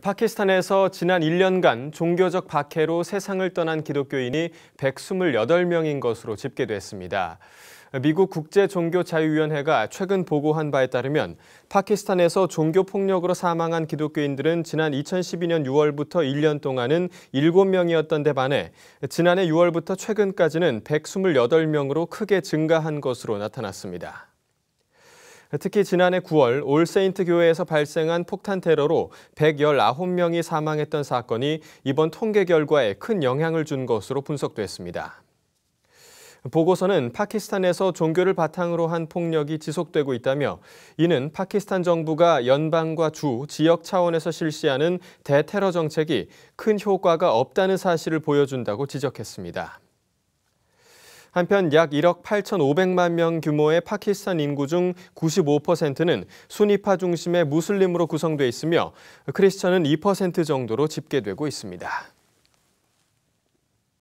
파키스탄에서 지난 1년간 종교적 박해로 세상을 떠난 기독교인이 128명인 것으로 집계됐습니다. 미국 국제종교자유위원회가 최근 보고한 바에 따르면 파키스탄에서 종교폭력으로 사망한 기독교인들은 지난 2012년 6월부터 1년 동안은 7명이었던 데 반해 지난해 6월부터 최근까지는 128명으로 크게 증가한 것으로 나타났습니다. 특히 지난해 9월 올세인트 교회에서 발생한 폭탄 테러로 119명이 사망했던 사건이 이번 통계 결과에 큰 영향을 준 것으로 분석됐습니다. 보고서는 파키스탄에서 종교를 바탕으로 한 폭력이 지속되고 있다며 이는 파키스탄 정부가 연방과 주, 지역 차원에서 실시하는 대테러 정책이 큰 효과가 없다는 사실을 보여준다고 지적했습니다. 한편 약 1억 8,500만 명 규모의 파키스탄 인구 중 95%는 순위파 중심의 무슬림으로 구성되어 있으며 크리스천은 2% 정도로 집계되고 있습니다.